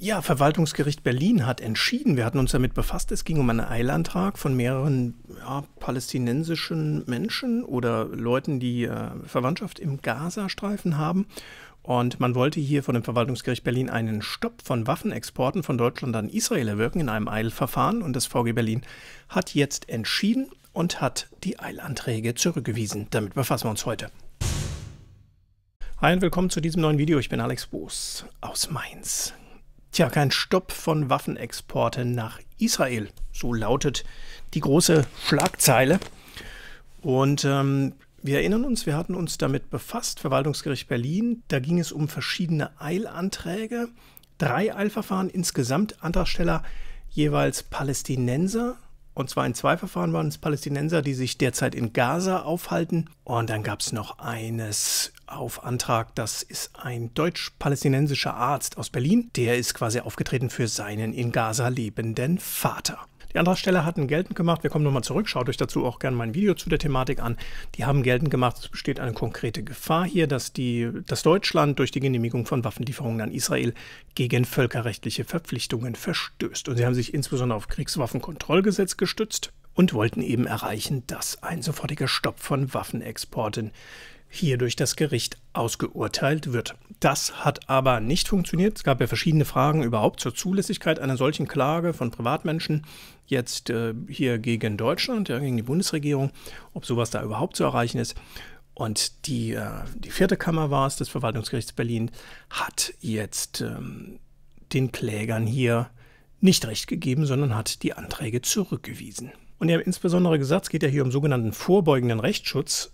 Ja, Verwaltungsgericht Berlin hat entschieden, wir hatten uns damit befasst, es ging um einen Eilantrag von mehreren ja, palästinensischen Menschen oder Leuten, die äh, Verwandtschaft im Gazastreifen haben. Und man wollte hier von dem Verwaltungsgericht Berlin einen Stopp von Waffenexporten von Deutschland an Israel erwirken in einem Eilverfahren. Und das VG Berlin hat jetzt entschieden und hat die Eilanträge zurückgewiesen. Damit befassen wir uns heute. Hi und willkommen zu diesem neuen Video. Ich bin Alex Boos aus Mainz. Tja, kein Stopp von Waffenexporten nach Israel. So lautet die große Schlagzeile. Und ähm, wir erinnern uns, wir hatten uns damit befasst, Verwaltungsgericht Berlin. Da ging es um verschiedene Eilanträge. Drei Eilverfahren insgesamt, Antragsteller jeweils Palästinenser, und zwar in zwei Verfahren waren es Palästinenser, die sich derzeit in Gaza aufhalten. Und dann gab es noch eines auf Antrag. Das ist ein deutsch-palästinensischer Arzt aus Berlin. Der ist quasi aufgetreten für seinen in Gaza lebenden Vater. Die andere Stelle hatten geltend gemacht, wir kommen nochmal zurück, schaut euch dazu auch gerne mein Video zu der Thematik an. Die haben geltend gemacht, es besteht eine konkrete Gefahr hier, dass, die, dass Deutschland durch die Genehmigung von Waffenlieferungen an Israel gegen völkerrechtliche Verpflichtungen verstößt. Und sie haben sich insbesondere auf Kriegswaffenkontrollgesetz gestützt und wollten eben erreichen, dass ein sofortiger Stopp von Waffenexporten hier durch das Gericht ausgeurteilt wird. Das hat aber nicht funktioniert. Es gab ja verschiedene Fragen überhaupt zur Zulässigkeit einer solchen Klage von Privatmenschen jetzt äh, hier gegen Deutschland, ja, gegen die Bundesregierung, ob sowas da überhaupt zu erreichen ist. Und die, äh, die vierte Kammer war es, des Verwaltungsgerichts Berlin, hat jetzt ähm, den Klägern hier nicht recht gegeben, sondern hat die Anträge zurückgewiesen. Und ja, insbesondere gesagt, es geht ja hier um sogenannten vorbeugenden Rechtsschutz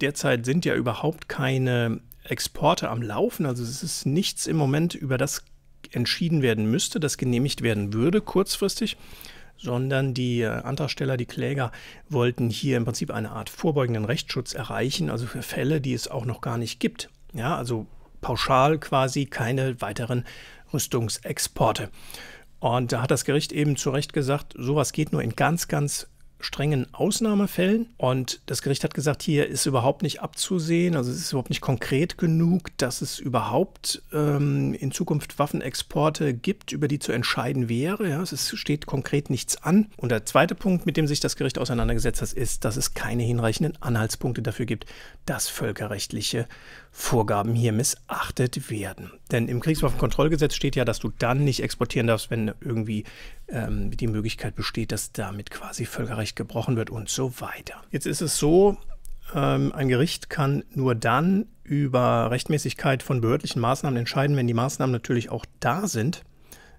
derzeit sind ja überhaupt keine Exporte am Laufen. Also es ist nichts im Moment, über das entschieden werden müsste, das genehmigt werden würde kurzfristig, sondern die äh, Antragsteller, die Kläger wollten hier im Prinzip eine Art vorbeugenden Rechtsschutz erreichen, also für Fälle, die es auch noch gar nicht gibt. Ja, also pauschal quasi keine weiteren Rüstungsexporte. Und da hat das Gericht eben zu Recht gesagt, sowas geht nur in ganz, ganz strengen Ausnahmefällen. Und das Gericht hat gesagt, hier ist überhaupt nicht abzusehen, also es ist überhaupt nicht konkret genug, dass es überhaupt ähm, in Zukunft Waffenexporte gibt, über die zu entscheiden wäre. Ja, es steht konkret nichts an. Und der zweite Punkt, mit dem sich das Gericht auseinandergesetzt hat, ist, dass es keine hinreichenden Anhaltspunkte dafür gibt, dass völkerrechtliche Vorgaben hier missachtet werden. Denn im Kriegswaffenkontrollgesetz steht ja, dass du dann nicht exportieren darfst, wenn irgendwie ähm, die Möglichkeit besteht, dass damit quasi Völkerrecht Streich gebrochen wird und so weiter. Jetzt ist es so, ähm, ein Gericht kann nur dann über Rechtmäßigkeit von behördlichen Maßnahmen entscheiden, wenn die Maßnahmen natürlich auch da sind.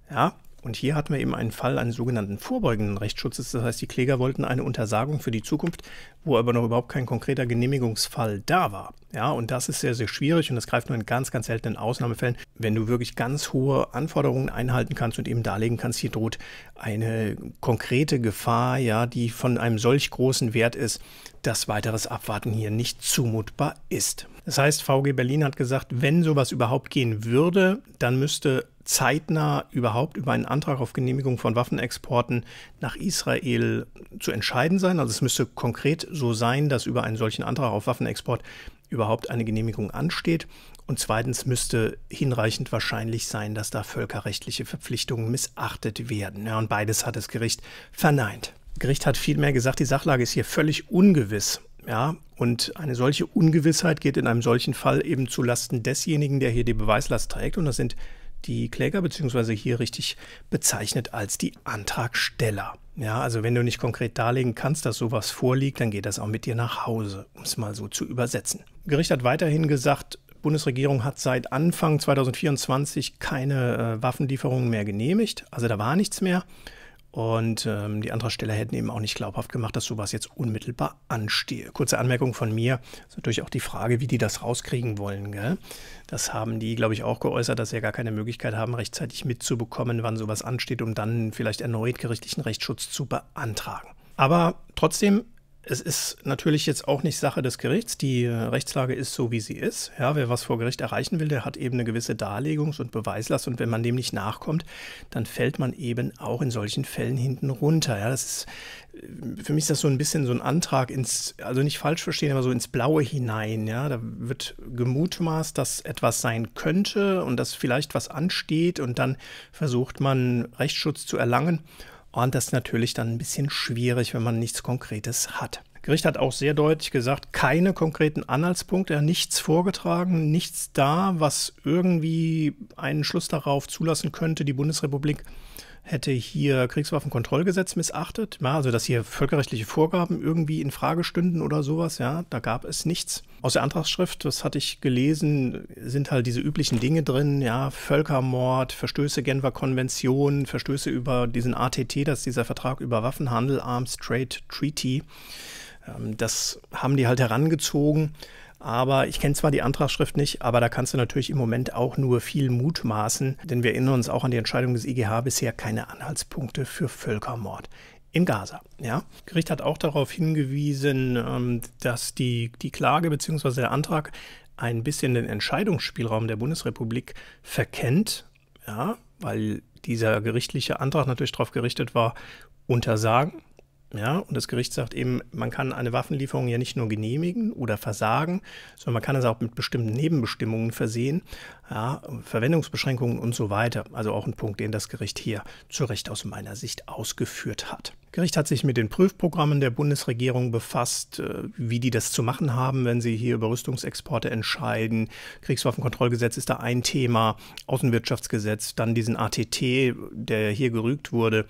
Ja, und hier hatten wir eben einen Fall eines sogenannten vorbeugenden Rechtsschutzes. Das heißt, die Kläger wollten eine Untersagung für die Zukunft, wo aber noch überhaupt kein konkreter Genehmigungsfall da war. Ja, und das ist sehr, sehr schwierig und das greift nur in ganz, ganz seltenen Ausnahmefällen, wenn du wirklich ganz hohe Anforderungen einhalten kannst und eben darlegen kannst, hier droht eine konkrete Gefahr, ja, die von einem solch großen Wert ist, dass weiteres Abwarten hier nicht zumutbar ist. Das heißt, VG Berlin hat gesagt, wenn sowas überhaupt gehen würde, dann müsste zeitnah überhaupt über einen Antrag auf Genehmigung von Waffenexporten nach Israel zu entscheiden sein. Also es müsste konkret so sein, dass über einen solchen Antrag auf Waffenexport überhaupt eine Genehmigung ansteht. Und zweitens müsste hinreichend wahrscheinlich sein, dass da völkerrechtliche Verpflichtungen missachtet werden. Ja, und beides hat das Gericht verneint. Das Gericht hat vielmehr gesagt, die Sachlage ist hier völlig ungewiss. Ja, und eine solche Ungewissheit geht in einem solchen Fall eben zulasten desjenigen, der hier die Beweislast trägt. Und das sind die Kläger, beziehungsweise hier richtig bezeichnet als die Antragsteller. Ja, also wenn du nicht konkret darlegen kannst, dass sowas vorliegt, dann geht das auch mit dir nach Hause, um es mal so zu übersetzen. Gericht hat weiterhin gesagt, Bundesregierung hat seit Anfang 2024 keine äh, Waffenlieferungen mehr genehmigt, also da war nichts mehr. Und ähm, die Antragsteller hätten eben auch nicht glaubhaft gemacht, dass sowas jetzt unmittelbar anstehe. Kurze Anmerkung von mir, ist natürlich auch die Frage, wie die das rauskriegen wollen. Gell? Das haben die, glaube ich, auch geäußert, dass sie ja gar keine Möglichkeit haben, rechtzeitig mitzubekommen, wann sowas ansteht, um dann vielleicht erneut gerichtlichen Rechtsschutz zu beantragen. Aber trotzdem es ist natürlich jetzt auch nicht Sache des Gerichts. Die äh, Rechtslage ist so, wie sie ist. Ja, wer was vor Gericht erreichen will, der hat eben eine gewisse Darlegungs- und Beweislast. Und wenn man dem nicht nachkommt, dann fällt man eben auch in solchen Fällen hinten runter. Ja, das ist, äh, für mich ist das so ein bisschen so ein Antrag ins, also nicht falsch verstehen, aber so ins Blaue hinein. Ja, da wird gemutmaßt, dass etwas sein könnte und dass vielleicht was ansteht. Und dann versucht man, Rechtsschutz zu erlangen und das ist natürlich dann ein bisschen schwierig, wenn man nichts Konkretes hat. Gericht hat auch sehr deutlich gesagt, keine konkreten Anhaltspunkte, nichts vorgetragen, nichts da, was irgendwie einen Schluss darauf zulassen könnte, die Bundesrepublik äh, hätte hier Kriegswaffenkontrollgesetz missachtet, ja, also dass hier völkerrechtliche Vorgaben irgendwie in Frage stünden oder sowas, ja, da gab es nichts. Aus der Antragsschrift, das hatte ich gelesen, sind halt diese üblichen Dinge drin, ja, Völkermord, Verstöße Genfer Konvention, Verstöße über diesen ATT, das ist dieser Vertrag über Waffenhandel, Arms Trade Treaty. Ähm, das haben die halt herangezogen, aber ich kenne zwar die Antragsschrift nicht, aber da kannst du natürlich im Moment auch nur viel mutmaßen, denn wir erinnern uns auch an die Entscheidung des IGH bisher keine Anhaltspunkte für Völkermord in Gaza. Ja. Das Gericht hat auch darauf hingewiesen, ähm, dass die, die Klage bzw. der Antrag ein bisschen den Entscheidungsspielraum der Bundesrepublik verkennt, ja, weil dieser gerichtliche Antrag natürlich darauf gerichtet war, untersagen, ja, und das Gericht sagt eben, man kann eine Waffenlieferung ja nicht nur genehmigen oder versagen, sondern man kann es auch mit bestimmten Nebenbestimmungen versehen, ja, Verwendungsbeschränkungen und so weiter. Also auch ein Punkt, den das Gericht hier zu Recht aus meiner Sicht ausgeführt hat. Das Gericht hat sich mit den Prüfprogrammen der Bundesregierung befasst, äh, wie die das zu machen haben, wenn sie hier über Rüstungsexporte entscheiden. Kriegswaffenkontrollgesetz ist da ein Thema, Außenwirtschaftsgesetz, dann diesen ATT, der hier gerügt wurde,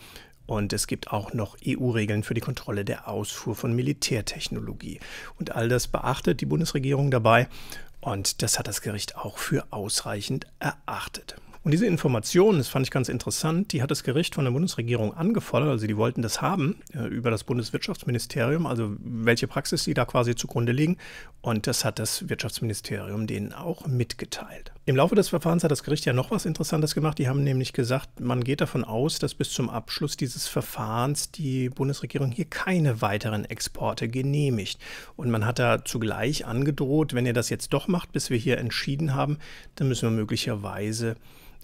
und es gibt auch noch EU-Regeln für die Kontrolle der Ausfuhr von Militärtechnologie. Und all das beachtet die Bundesregierung dabei. Und das hat das Gericht auch für ausreichend erachtet. Und diese Informationen, das fand ich ganz interessant, die hat das Gericht von der Bundesregierung angefordert, also die wollten das haben äh, über das Bundeswirtschaftsministerium, also welche Praxis sie da quasi zugrunde liegen. Und das hat das Wirtschaftsministerium denen auch mitgeteilt. Im Laufe des Verfahrens hat das Gericht ja noch was Interessantes gemacht. Die haben nämlich gesagt, man geht davon aus, dass bis zum Abschluss dieses Verfahrens die Bundesregierung hier keine weiteren Exporte genehmigt. Und man hat da zugleich angedroht, wenn ihr das jetzt doch macht, bis wir hier entschieden haben, dann müssen wir möglicherweise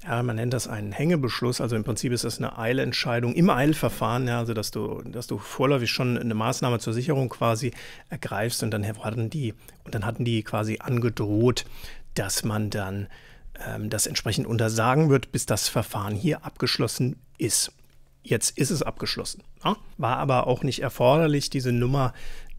ja, man nennt das einen Hängebeschluss. Also im Prinzip ist das eine Eilentscheidung im Eilverfahren, ja, also dass du, dass du vorläufig schon eine Maßnahme zur Sicherung quasi ergreifst und dann hatten die, und dann hatten die quasi angedroht, dass man dann ähm, das entsprechend untersagen wird, bis das Verfahren hier abgeschlossen ist. Jetzt ist es abgeschlossen. Ja? War aber auch nicht erforderlich, diese Nummer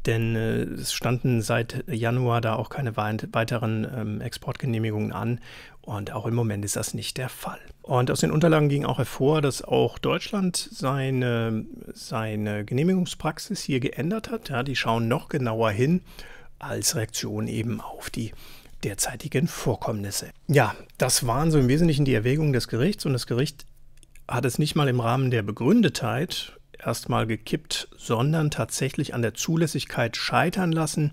denn äh, es standen seit Januar da auch keine weiteren ähm, Exportgenehmigungen an und auch im Moment ist das nicht der Fall. Und aus den Unterlagen ging auch hervor, dass auch Deutschland seine, seine Genehmigungspraxis hier geändert hat. Ja, die schauen noch genauer hin als Reaktion eben auf die derzeitigen Vorkommnisse. Ja, das waren so im Wesentlichen die Erwägungen des Gerichts und das Gericht hat es nicht mal im Rahmen der Begründetheit erstmal gekippt, sondern tatsächlich an der Zulässigkeit scheitern lassen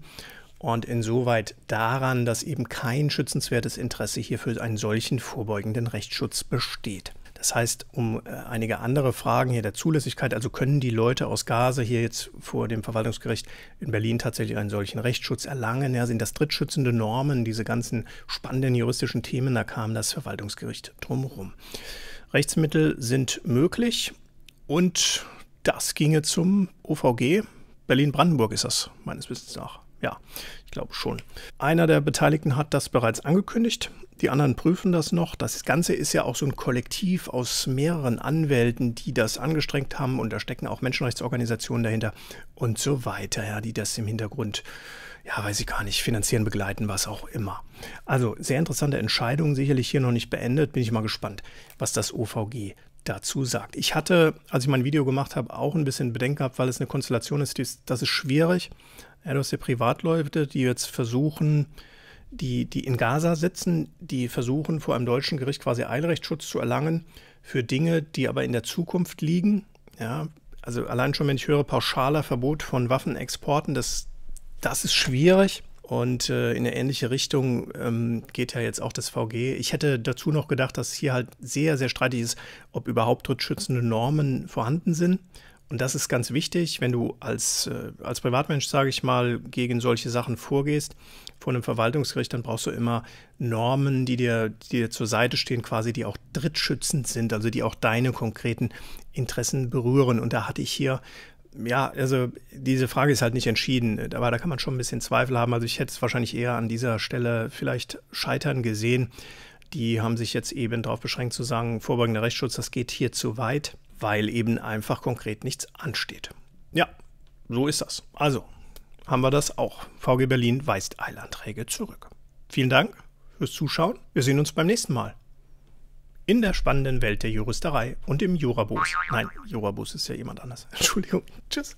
und insoweit daran, dass eben kein schützenswertes Interesse hier für einen solchen vorbeugenden Rechtsschutz besteht. Das heißt, um äh, einige andere Fragen hier der Zulässigkeit, also können die Leute aus Gaza hier jetzt vor dem Verwaltungsgericht in Berlin tatsächlich einen solchen Rechtsschutz erlangen? Ja, sind das drittschützende Normen? Diese ganzen spannenden juristischen Themen, da kam das Verwaltungsgericht drumherum. Rechtsmittel sind möglich und das ginge zum OVG. Berlin-Brandenburg ist das, meines Wissens nach. Ja, ich glaube schon. Einer der Beteiligten hat das bereits angekündigt. Die anderen prüfen das noch. Das Ganze ist ja auch so ein Kollektiv aus mehreren Anwälten, die das angestrengt haben. Und da stecken auch Menschenrechtsorganisationen dahinter und so weiter, ja, die das im Hintergrund, ja, weiß ich gar nicht, finanzieren, begleiten, was auch immer. Also sehr interessante Entscheidung, sicherlich hier noch nicht beendet. Bin ich mal gespannt, was das OVG dazu sagt. Ich hatte, als ich mein Video gemacht habe, auch ein bisschen Bedenken gehabt, weil es eine Konstellation ist, die, das ist schwierig. Ja, du hast ja Privatleute, die jetzt versuchen, die, die in Gaza sitzen, die versuchen, vor einem deutschen Gericht quasi Eilrechtsschutz zu erlangen für Dinge, die aber in der Zukunft liegen. Ja, also allein schon, wenn ich höre, pauschaler Verbot von Waffenexporten, das, das ist schwierig. Und äh, in eine ähnliche Richtung ähm, geht ja jetzt auch das VG. Ich hätte dazu noch gedacht, dass hier halt sehr, sehr streitig ist, ob überhaupt drittschützende Normen vorhanden sind. Und das ist ganz wichtig, wenn du als, äh, als Privatmensch, sage ich mal, gegen solche Sachen vorgehst vor einem Verwaltungsgericht, dann brauchst du immer Normen, die dir, die dir zur Seite stehen, quasi, die auch drittschützend sind, also die auch deine konkreten Interessen berühren. Und da hatte ich hier ja, also diese Frage ist halt nicht entschieden, aber da kann man schon ein bisschen Zweifel haben. Also ich hätte es wahrscheinlich eher an dieser Stelle vielleicht scheitern gesehen. Die haben sich jetzt eben darauf beschränkt zu sagen, vorbeugender Rechtsschutz, das geht hier zu weit, weil eben einfach konkret nichts ansteht. Ja, so ist das. Also haben wir das auch. VG Berlin weist Eilanträge zurück. Vielen Dank fürs Zuschauen. Wir sehen uns beim nächsten Mal in der spannenden Welt der Juristerei und im Jurabus. Nein, Jurabus ist ja jemand anders. Entschuldigung. Tschüss.